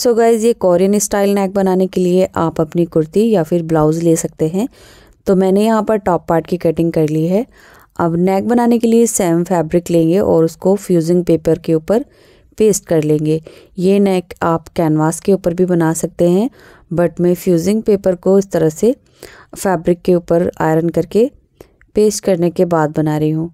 सो guys ये Korean style neck बनाने के लिए आप अपनी कुर्ती या फिर ब्लाउज़ ले सकते हैं तो मैंने यहाँ पर टॉप पार्ट की कटिंग कर ली है अब नेक बनाने के लिए सेम फैब्रिक लेंगे और उसको फ्यूजिंग पेपर के ऊपर पेस्ट कर लेंगे ये नेक आप कैनवास के ऊपर भी बना सकते हैं बट मैं फ्यूजिंग पेपर को इस तरह से फैब्रिक के ऊपर आयरन करके पेस्ट करने के बाद बना रही हूँ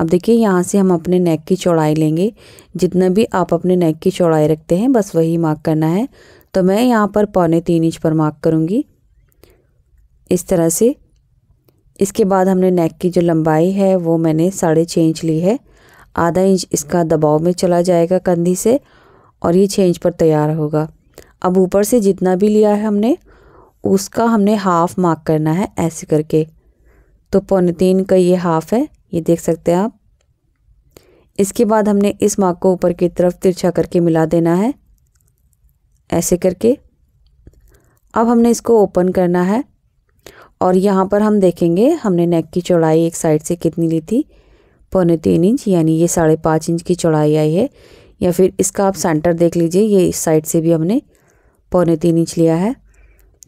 अब देखिए यहाँ से हम अपने नेक की चौड़ाई लेंगे जितना भी आप अपने नेक की चौड़ाई रखते हैं बस वही मार्क करना है तो मैं यहाँ पर पौने तीन इंच पर मार्क करूँगी इस तरह से इसके बाद हमने नेक की जो लंबाई है वो मैंने साढ़े छः इंच ली है आधा इंच इसका दबाव में चला जाएगा कंधी से और ये छः इंच पर तैयार होगा अब ऊपर से जितना भी लिया है हमने उसका हमने हाफ़ मार्क करना है ऐसे करके तो पौने तीन का ये हाफ़ है ये देख सकते हैं आप इसके बाद हमने इस मार्क को ऊपर की तरफ तिरछा करके मिला देना है ऐसे करके अब हमने इसको ओपन करना है और यहाँ पर हम देखेंगे हमने नेक की चौड़ाई एक साइड से कितनी ली थी पौने तीन इंच यानी ये साढ़े पाँच इंच की चौड़ाई आई है या फिर इसका आप सेंटर देख लीजिए ये इस साइड से भी हमने पौने तीन इंच लिया है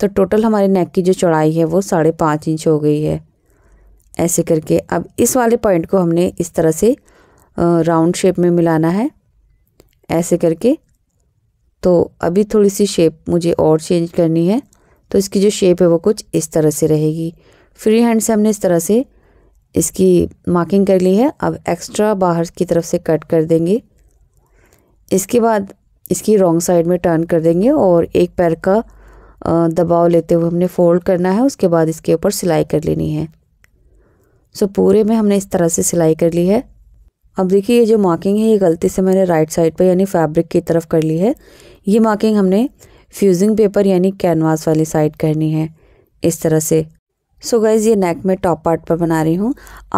तो टोटल हमारे नेक की जो चौड़ाई है वो साढ़े पाँच इंच हो गई है ऐसे करके अब इस वाले पॉइंट को हमने इस तरह से राउंड शेप में मिलाना है ऐसे करके तो अभी थोड़ी सी शेप मुझे और चेंज करनी है तो इसकी जो शेप है वो कुछ इस तरह से रहेगी फ्री हैंड से हमने इस तरह से इसकी मार्किंग कर ली है अब एक्स्ट्रा बाहर की तरफ से कट कर देंगे इसके बाद इसकी रॉन्ग साइड में टर्न कर देंगे और एक पैर का दबाव लेते हुए हमने फोल्ड करना है उसके बाद इसके ऊपर सिलाई कर लेनी है सो पूरे में हमने इस तरह से सिलाई कर ली है अब देखिए ये जो मार्किंग है ये गलती से मैंने राइट साइड पर यानी फैब्रिक की तरफ कर ली है ये मार्किंग हमने फ्यूजिंग पेपर यानी कैनवास वाली साइड करनी है इस तरह से सो so गाइज़ ये नेक में टॉप पार्ट पर बना रही हूँ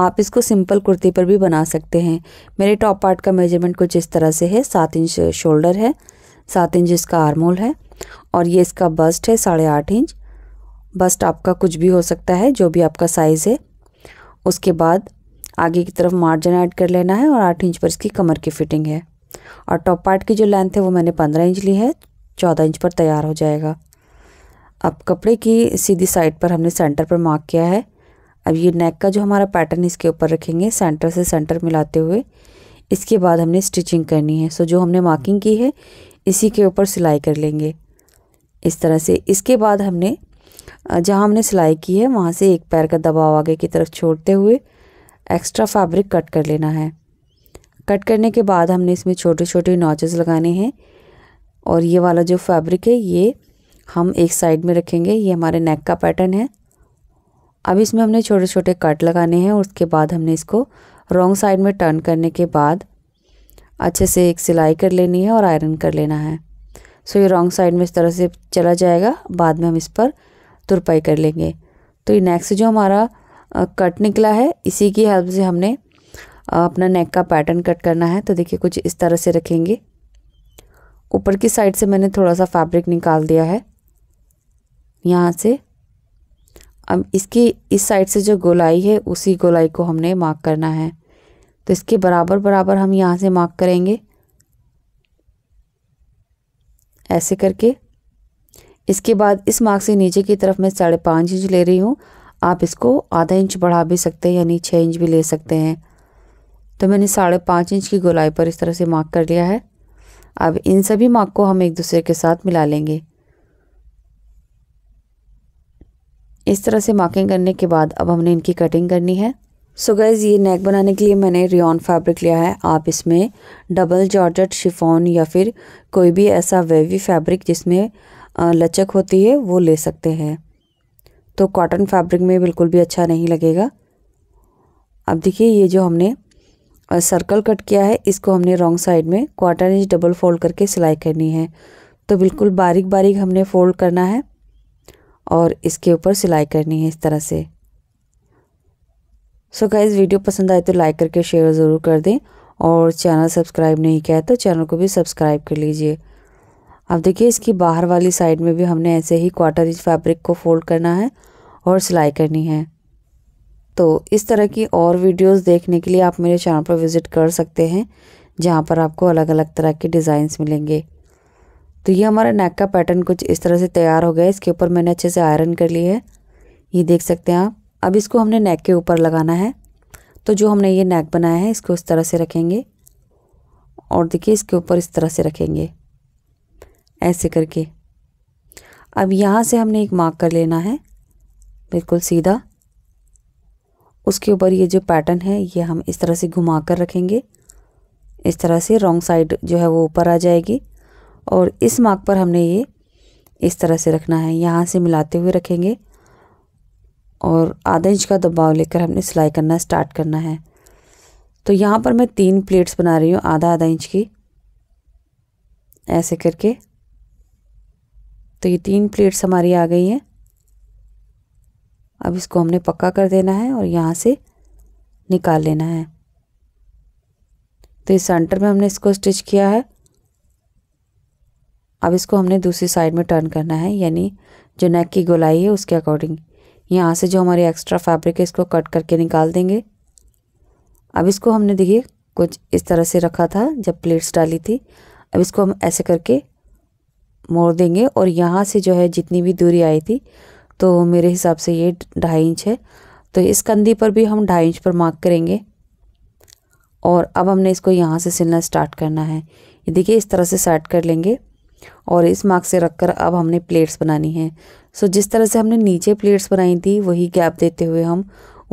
आप इसको सिंपल कुर्ती पर भी बना सकते हैं मेरे टॉप पार्ट का मेजरमेंट कुछ इस तरह से है सात इंच शोल्डर है सात इंच इसका आर्मोल है और ये इसका बस्ट है साढ़े आठ इंच बस्ट आपका कुछ भी हो सकता है जो भी आपका साइज़ है उसके बाद आगे की तरफ मार्जिन ऐड कर लेना है और आठ इंच पर इसकी कमर की फिटिंग है और टॉप पार्ट की जो लेंथ है वो मैंने पंद्रह इंच ली है चौदह इंच पर तैयार हो जाएगा अब कपड़े की सीधी साइड पर हमने सेंटर पर मार्क किया है अब ये नेक का जो हमारा पैटर्न इसके ऊपर रखेंगे सेंटर से सेंटर मिलाते हुए इसके बाद हमने स्टिचिंग करनी है सो जो हमने मार्किंग की है इसी के ऊपर सिलाई कर लेंगे इस तरह से इसके बाद हमने जहाँ हमने सिलाई की है वहाँ से एक पैर का दबाव आगे की तरफ छोड़ते हुए एक्स्ट्रा फैब्रिक कट कर लेना है कट करने के बाद हमने इसमें छोटे छोटे नॉचेस लगाने हैं और ये वाला जो फैब्रिक है ये हम एक साइड में रखेंगे ये हमारे नेक का पैटर्न है अब इसमें हमने छोटे छोटे कट लगाने हैं और उसके बाद हमने इसको रॉन्ग साइड में टर्न करने के बाद अच्छे से एक सिलाई कर लेनी है और आयरन कर लेना है सो ये रॉन्ग साइड में इस तरह से चला जाएगा बाद में हम इस पर तुरपाई तो कर लेंगे तो ये नेक्स्ट जो हमारा कट निकला है इसी की हेल्प से हमने अपना नेक का पैटर्न कट करना है तो देखिए कुछ इस तरह से रखेंगे ऊपर की साइड से मैंने थोड़ा सा फैब्रिक निकाल दिया है यहाँ से अब इसकी इस साइड से जो गोलाई है उसी गोलाई को हमने मार्क करना है तो इसके बराबर बराबर हम यहाँ से मार्क करेंगे ऐसे करके इसके बाद इस मार्क से नीचे की तरफ मैं साढ़े पाँच इंच ले रही हूँ आप इसको आधा इंच बढ़ा भी सकते हैं यानी छः इंच भी ले सकते हैं तो मैंने साढ़े पाँच इंच की गोलाई पर इस तरह से मार्क कर लिया है अब इन सभी मार्क को हम एक दूसरे के साथ मिला लेंगे इस तरह से मार्किंग करने के बाद अब हमने इनकी कटिंग करनी है सो गैज़ ये नेक बनाने के लिए मैंने रियॉन फैब्रिक लिया है आप इसमें डबल जॉर्जट शिफॉन या फिर कोई भी ऐसा वेवी फैब्रिक जिसमें लचक होती है वो ले सकते हैं तो कॉटन फैब्रिक में बिल्कुल भी अच्छा नहीं लगेगा अब देखिए ये जो हमने सर्कल कट किया है इसको हमने रॉन्ग साइड में क्वार्टर इंच डबल फोल्ड करके सिलाई करनी है तो बिल्कुल बारीक बारीक हमने फोल्ड करना है और इसके ऊपर सिलाई करनी है इस तरह से सो so गाइज वीडियो पसंद आए तो लाइक करके शेयर ज़रूर कर दें और चैनल सब्सक्राइब नहीं किया है तो चैनल को भी सब्सक्राइब कर लीजिए अब देखिए इसकी बाहर वाली साइड में भी हमने ऐसे ही क्वार्टर इंच फैब्रिक को फोल्ड करना है और सिलाई करनी है तो इस तरह की और वीडियोस देखने के लिए आप मेरे चैनल पर विज़िट कर सकते हैं जहाँ पर आपको अलग अलग तरह के डिज़ाइंस मिलेंगे तो ये हमारा नेक का पैटर्न कुछ इस तरह से तैयार हो गया इसके ऊपर मैंने अच्छे से आयरन कर ली है ये देख सकते हैं आप अब इसको हमने नेक के ऊपर लगाना है तो जो हमने ये नेक बनाया है इसको इस तरह से रखेंगे और देखिए इसके ऊपर इस तरह से रखेंगे ऐसे करके अब यहाँ से हमने एक मार्क कर लेना है बिल्कुल सीधा उसके ऊपर ये जो पैटर्न है ये हम इस तरह से घुमा कर रखेंगे इस तरह से रॉन्ग साइड जो है वो ऊपर आ जाएगी और इस मार्क पर हमने ये इस तरह से रखना है यहाँ से मिलाते हुए रखेंगे और आधा इंच का दबाव लेकर हमने सिलाई करना स्टार्ट करना है तो यहाँ पर मैं तीन प्लेट्स बना रही हूँ आधा आधा इंच की ऐसे करके तो ये तीन प्लेट्स हमारी आ गई हैं अब इसको हमने पक्का कर देना है और यहाँ से निकाल लेना है तो इस सेंटर में हमने इसको स्टिच किया है अब इसको हमने दूसरी साइड में टर्न करना है यानी जो नेक की गोलाई है उसके अकॉर्डिंग यहाँ से जो हमारी एक्स्ट्रा फैब्रिक है इसको कट करके निकाल देंगे अब इसको हमने देखिए कुछ इस तरह से रखा था जब प्लेट्स डाली थी अब इसको हम ऐसे करके मोड़ देंगे और यहाँ से जो है जितनी भी दूरी आई थी तो मेरे हिसाब से ये ढाई इंच है तो इस कंधी पर भी हम ढाई इंच पर मार्क करेंगे और अब हमने इसको यहाँ से सिलना स्टार्ट करना है ये देखिए इस तरह से सेट कर लेंगे और इस मार्क से रखकर अब हमने प्लेट्स बनानी है सो जिस तरह से हमने नीचे प्लेट्स बनाई थी वही गैप देते हुए हम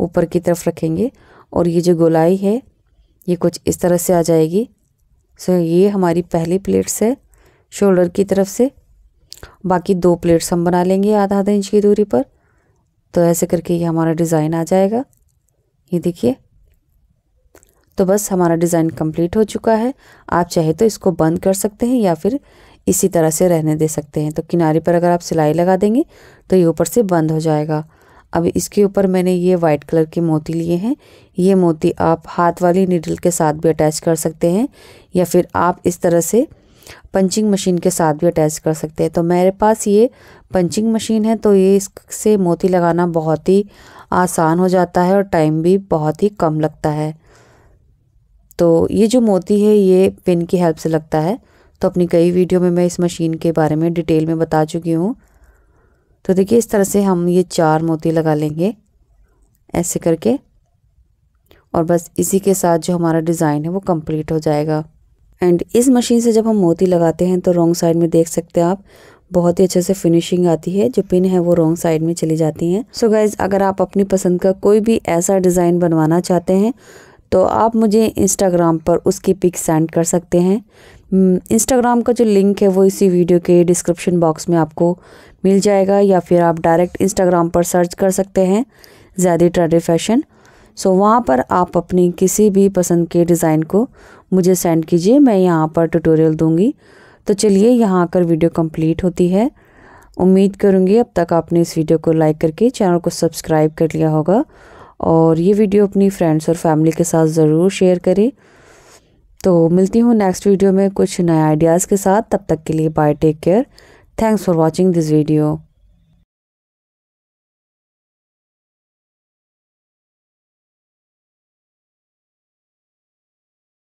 ऊपर की तरफ रखेंगे और ये जो गोलाई है ये कुछ इस तरह से आ जाएगी सो ये हमारी पहली प्लेट्स है शोल्डर की तरफ से बाकी दो प्लेट्स हम बना लेंगे आधा आधा इंच की दूरी पर तो ऐसे करके ये हमारा डिज़ाइन आ जाएगा ये देखिए तो बस हमारा डिज़ाइन कंप्लीट हो चुका है आप चाहे तो इसको बंद कर सकते हैं या फिर इसी तरह से रहने दे सकते हैं तो किनारे पर अगर आप सिलाई लगा देंगे तो ये ऊपर से बंद हो जाएगा अब इसके ऊपर मैंने ये वाइट कलर के मोती लिए हैं ये मोती आप हाथ वाली नीडल के साथ भी अटैच कर सकते हैं या फिर आप इस तरह से पंचिंग मशीन के साथ भी अटैच कर सकते हैं तो मेरे पास ये पंचिंग मशीन है तो ये इससे मोती लगाना बहुत ही आसान हो जाता है और टाइम भी बहुत ही कम लगता है तो ये जो मोती है ये पिन की हेल्प से लगता है तो अपनी कई वीडियो में मैं इस मशीन के बारे में डिटेल में बता चुकी हूँ तो देखिए इस तरह से हम ये चार मोती लगा लेंगे ऐसे करके और बस इसी के साथ जो हमारा डिज़ाइन है वो कंप्लीट हो जाएगा एंड इस मशीन से जब हम मोती लगाते हैं तो रॉन्ग साइड में देख सकते हैं आप बहुत ही अच्छे से फिनिशिंग आती है जो पिन है वो रॉन्ग साइड में चली जाती हैं सो गाइज अगर आप अपनी पसंद का कोई भी ऐसा डिज़ाइन बनवाना चाहते हैं तो आप मुझे इंस्टाग्राम पर उसकी पिक सेंड कर सकते हैं इंस्टाग्राम hmm, का जो लिंक है वो इसी वीडियो के डिस्क्रिप्शन बॉक्स में आपको मिल जाएगा या फिर आप डायरेक्ट इंस्टाग्राम पर सर्च कर सकते हैं ज़्यादा ट्रेडी फैशन सो वहाँ पर आप अपनी किसी भी पसंद के डिज़ाइन को मुझे सेंड कीजिए मैं यहाँ पर ट्यूटोरियल दूंगी तो चलिए यहाँ आकर वीडियो कंप्लीट होती है उम्मीद करूँगी अब तक आपने इस वीडियो को लाइक करके चैनल को सब्सक्राइब कर लिया होगा और ये वीडियो अपनी फ्रेंड्स और फैमिली के साथ ज़रूर शेयर करें तो मिलती हूँ नेक्स्ट वीडियो में कुछ नए आइडियाज़ के साथ तब तक के लिए bye take care thanks for watching this video